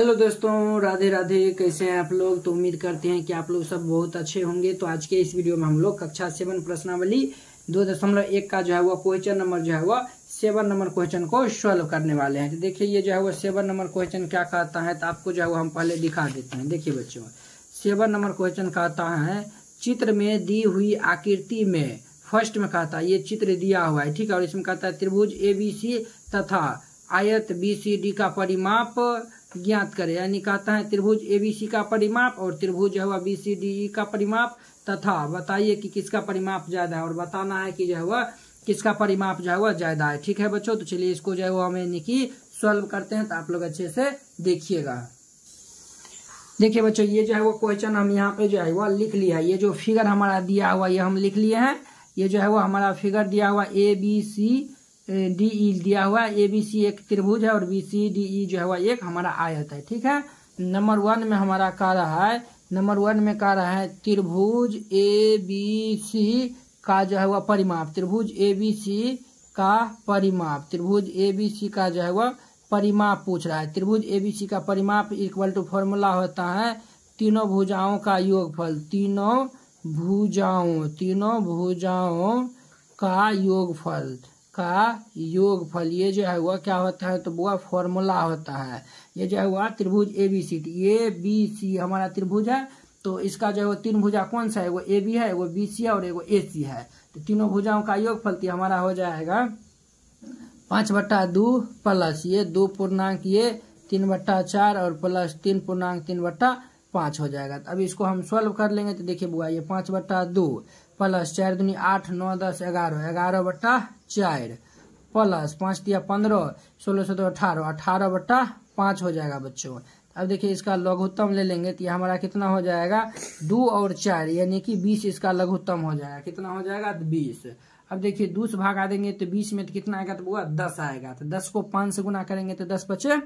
hello दोस्तों राधे राधे कैसे हैं आप लोग तो उम्मीद करते हैं कि आप लोग सब बहुत अच्छे होंगे तो आज के इस वीडियो में हम लोग कक्षा सेवन प्रश्नावली दो दशमलव एक का जो है वह क्वेश्चन नंबर जो है वह सेवन नंबर क्वेश्चन को सॉल्व करने वाले हैं तो देखिए ये जो है वह सेवन नंबर क्वेश्चन क्या कहता है तो आपको जो है वो हम पहले दिखा देते हैं देखिए बच्चों सेवन नंबर क्वेश्चन कहता है चित्र में दी हुई आकृति में फर्स्ट में कहता है ये चित्र दिया हुआ है ठीक है और इसमें कहता है त्रिभुज ए बी सी तथा आयत बीसीडी का परिमाप ज्ञात करें यानी कहता है त्रिभुज एबीसी का परिमाप और त्रिभुज सी डी e का परिमाप तथा बताइए कि किसका परिमाप ज्यादा है और बताना है कि जो है वह किसका परिमाप जो है वह ज्यादा है ठीक है बच्चों तो चलिए इसको जो है वो हम यानी कि सॉल्व करते हैं तो आप लोग अच्छे से देखिएगा देखिए बच्चों ये जो है वो क्वेश्चन हम यहाँ पे जो है वह लिख लिया है ये जो फिगर हमारा दिया हुआ ये हम लिख लिए हैं ये जो है वो हमारा फिगर दिया हुआ ए बी सी डी ई दिया हुआ ए बी सी एक त्रिभुज है और बी सी डी ई जो है वह एक हमारा आयत है ठीक है नंबर वन में हमारा कह रहा है नंबर वन में कह रहा है त्रिभुज ए बी सी का जो है वह परिमाप त्रिभुज ए बी सी का परिमाप त्रिभुज ए बी सी का जो है वह परिमाप पूछ रहा है त्रिभुज ए बी सी का परिमाप इक्वल टू फॉर्मूला होता है तीनों भुजाओं का योगफल तीनों भुजाओं तीनों भुजाओं का योगफल का योगफल ये जो है वह क्या होता है तो वह फॉर्मूला होता है ये जो है वह त्रिभुज A B C A B C हमारा त्रिभुज है तो इसका जो है वो तीन भुजा कौन सा है वो ए बी है वो बी सी है और एगो ए सी है तो तीनों भुजाओं का योगफल तो हमारा हो जाएगा पांच बट्टा दो प्लस ये दो पूर्णांक ये तीन बट्टा चार और प्लस तीन पूर्णांक तीन बट्टा पांच हो जाएगा तो अब इसको हम सॉल्व कर लेंगे तो देखिए बुआ ये पांच बट्टा दो प्लस चार दुनिया आठ नौ दस ग्यारह ग्यारह बट्टा चार प्लस पाँच दिया पंद्रह सोलह दो अठारह अठारह बट्टा पाँच हो जाएगा बच्चों अब देखिए इसका लघुत्तम ले लेंगे तो यह हमारा कितना हो जाएगा दो और चार यानी कि बीस इसका लघुत्तम हो जाएगा कितना हो जाएगा तो बीस अब देखिए दूस भागा देंगे तो बीस में तो कितना आएगा तो बुआ दस आएगा तो दस को पाँच से गुना करेंगे तो दस बचे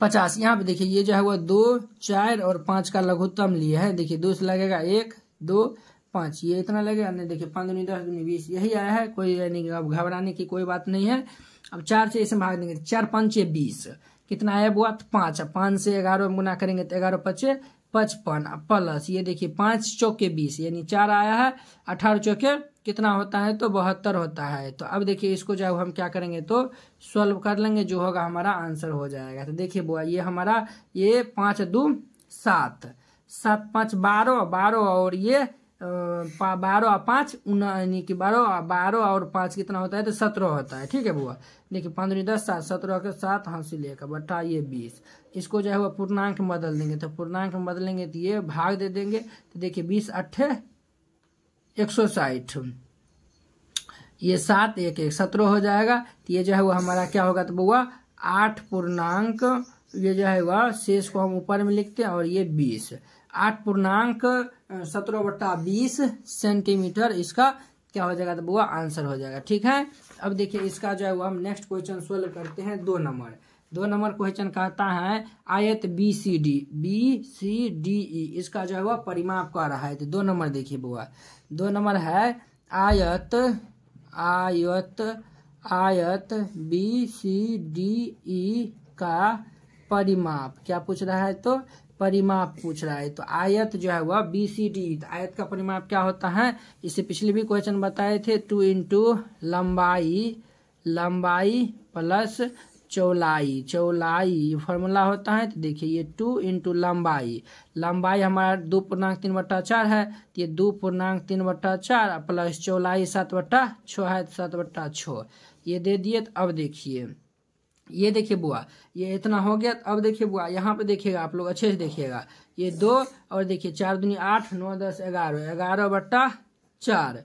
पचास यहाँ पे देखिए ये जो है वो दो चार और पांच का लघुत्तम लिए है देखिए दो से लगेगा एक दो पाँच ये इतना लगेगा नहीं देखिए पाँच दुनी दस दुनी बीस यही आया है कोई यानी अब घबराने की कोई बात नहीं है अब चार से इसमें भाग देंगे चार पाँच ये बीस कितना आया बुआ तो पाँच पाँच से ग्यारह में गुना करेंगे तो ग्यारह पचे पचपन प्लस ये देखिए पाँच चौके बीस यानी चार आया है अठारह चौके कितना होता है तो बहत्तर होता है तो अब देखिए इसको जब हम क्या करेंगे तो सॉल्व कर लेंगे जो होगा हमारा आंसर हो जाएगा तो देखिए बुआ ये हमारा ये पाँच दो सात सात पाँच बारह बारह और ये बारह पाँच उन्ना यानी कि बारह बारह और पाँच कितना होता है तो सत्रह होता है ठीक है बुआ देखिए पाँच दूनी दस सात सत्रह के साथ हाँसी लेकर बट्टा ये बीस इसको जो है वो पूर्णांक में बदल देंगे तो पूर्णांक में बदलेंगे तो ये भाग दे देंगे तो देखिए बीस अट्ठे एक सौ साठ ये सात एक एक सत्रह हो जाएगा तो ये जो है वो हमारा क्या होगा तो बुआ आठ पूर्णांक ये जो है वह शेष को हम ऊपर में लिखते हैं और ये बीस आठ पूर्णांक सत्रह बट्टा बीस सेंटीमीटर इसका क्या हो जाएगा तो बुआ आंसर हो जाएगा ठीक है अब देखिए इसका जो है वो हम नेक्स्ट क्वेश्चन सोल्व करते हैं दो नंबर दो नंबर क्वेश्चन कहता है आयत B C D B C D E इसका जो है वह परिमाप का रहा है तो दो नंबर देखिए बुआ दो नंबर है आयत आयत आयत बी सी डी ई का परिमाप क्या पूछ रहा है तो परिमाप पूछ रहा है तो आयत जो है वह बी सी डी तो आयत का परिमाप क्या होता है इसे पिछले भी क्वेश्चन बताए थे टू इंटू लंबाई लंबाई प्लस चौलाई चौलाई फॉर्मूला होता है तो देखिए ये टू इंटू लंबाई लंबाई हमारा दो पूर्णांक तीन बट्टा चार है तो ये दो पूर्णांक तीन बट्टा चार प्लस चौलाई सात बट्टा छः है तो सात बट्टा छः ये दे दिए तो अब देखिए ये देखिए बुआ ये इतना हो गया अब देखिए बुआ यहाँ पे देखिएगा आप लोग अच्छे से देखिएगा ये दो और देखिए चार दुनिया आठ नौ दस ग्यारह ग्यारह बट्टा चार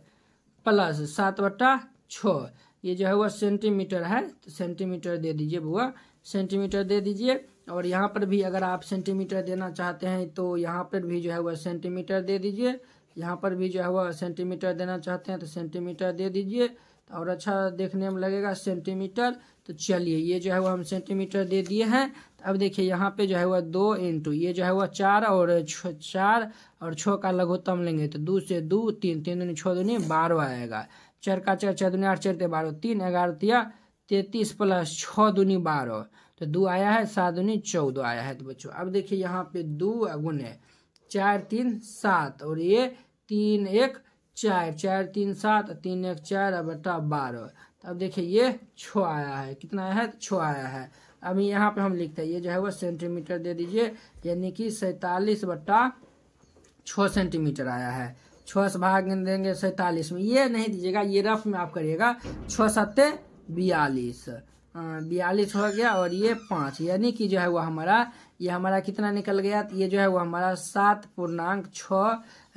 प्लस सात बट्टा छः ये जो है वह सेंटीमीटर है तो सेंटीमीटर दे दीजिए बुआ सेंटीमीटर दे दीजिए और यहाँ पर भी अगर आप सेंटीमीटर देना चाहते हैं तो यहाँ पर भी जो है वह सेंटीमीटर दे दीजिए यहाँ पर भी जो है वह सेंटीमीटर देना चाहते हैं तो सेंटीमीटर दे दीजिए और अच्छा देखने में लगेगा सेंटीमीटर तो चलिए ये जो है वो हम सेंटीमीटर दे दिए हैं तो अब देखिए यहाँ पे जो है वह दो इंटू ये जो है वह चार और छ चार और छः का लघुत्तम लेंगे तो दो से दो तीन तीन दूनी छः दूनी बारह आएगा चार का चार चार दूनी आठ चार बारह तीन ग्यारह तिया तैतीस प्लस छः दूनी बारह तो दो आया है सात दूनी चौदह आया है तो बच्चों अब देखिए यहाँ पे दो गुने चार तीन सात और ये तीन एक चार चार तीन सात तीन एक चार बटा बारह तो अब देखिए ये छ आया है कितना आया है छ आया है अभी यहाँ पे हम लिखते हैं ये जो है वो सेंटीमीटर दे दीजिए यानी कि सैतालीस बट्टा छः सेंटीमीटर आया है छः से भाग देंगे सैतालीस में ये नहीं दीजिएगा ये रफ में आप करिएगा छः सत्ते बयालीस हाँ, बयालीस हो गया और ये पाँच यानी कि जो है वो हमारा ये हमारा कितना निकल गया ये जो है वो हमारा सात पूर्णांक छः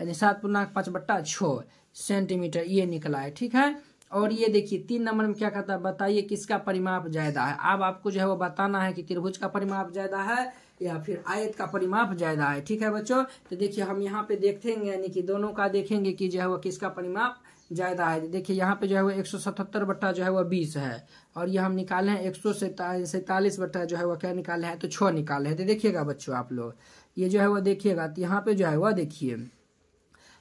यानी सात पूर्णांक पाँच बट्टा छः सेंटीमीटर ये निकला है ठीक है और ये देखिए तीन नंबर में क्या कहता है बताइए किसका परिमाप ज्यादा है अब आपको जो है वो बताना है कि त्रिभुज का परिमाप ज्यादा है या फिर आयत का परिमाप ज्यादा है ठीक है बच्चों तो देखिए हम यहाँ पे देखेंगे यानी कि दोनों का देखेंगे कि जो है वो किसका परिमाप ज़्यादा है देखिए यहाँ पे जो है वो एक सौ सतहत्तर बट्टा जो है वह बीस है और ये हम निकाले हैं एक सौ बट्टा जो है वह क्या निकाले हैं तो छः निकाले हैं तो देखिएगा बच्चों आप लोग ये जो है वह देखिएगा तो यहाँ पे जो है वह देखिए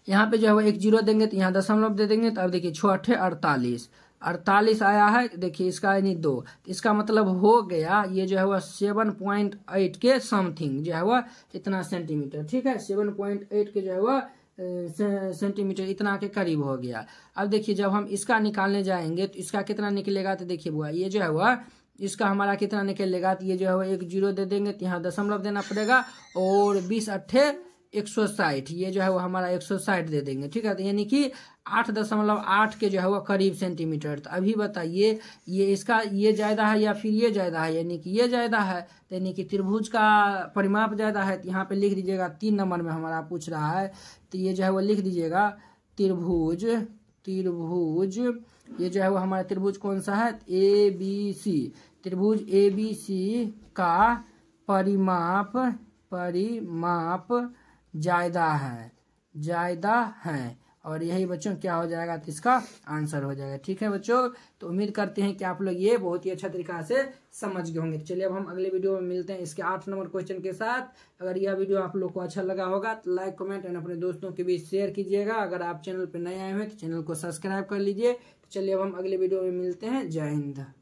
यहाँ पे जो है वो एक जीरो देंगे तो यहाँ दशमलव दे देंगे तो अब देखिए छः अट्ठे अड़तालीस अड़तालीस आया है देखिए इसका यानी दो इसका मतलब हो गया ये जो है वह सेवन पॉइंट एट के समथिंग जो है वह इतना सेंटीमीटर ठीक है सेवन पॉइंट एट के जो है वह सेंटीमीटर इतना के करीब हो गया अब देखिए जब हम इसका निकालने जाएंगे तो इसका कितना निकलेगा तो देखिए बुआ ये जो है वह इसका हमारा कितना निकलेगा तो ये जो है वो एक जीरो दे देंगे तो यहाँ दशमलव देना पड़ेगा और बीस अट्ठे एक सौ साठ ये जो है वो हमारा एक सौ साठ दे देंगे ठीक है तो यानी कि आठ दशमलव आठ के जो है वह करीब सेंटीमीटर तो अभी बताइए ये इसका ये ज़्यादा है या फिर ये ज़्यादा है यानी कि ये ज़्यादा है तो यानी कि त्रिभुज का परिमाप ज़्यादा है तो यहाँ पर लिख दीजिएगा तीन नंबर में हमारा पूछ रहा है तो ये जो है वह लिख दीजिएगा त्रिभुज त्रिभुज ये जो है वो हमारा त्रिभुज कौन सा है ए बी सी त्रिभुज ए बी सी का परिमाप परिमाप ज़्यादा है ज़्यादा है और यही बच्चों क्या हो जाएगा तो इसका आंसर हो जाएगा ठीक है बच्चों तो उम्मीद करते हैं कि आप लोग ये बहुत ही अच्छा तरीका से समझ गए होंगे तो चलिए अब हम अगले वीडियो में मिलते हैं इसके आठ नंबर क्वेश्चन के साथ अगर यह वीडियो आप लोग को अच्छा लगा होगा तो लाइक कमेंट एंड अपने दोस्तों के बीच शेयर कीजिएगा अगर आप चैनल पर नए आए हैं तो चैनल को सब्सक्राइब कर लीजिए तो चलिए अब हम अगले वीडियो में मिलते हैं जय हिंद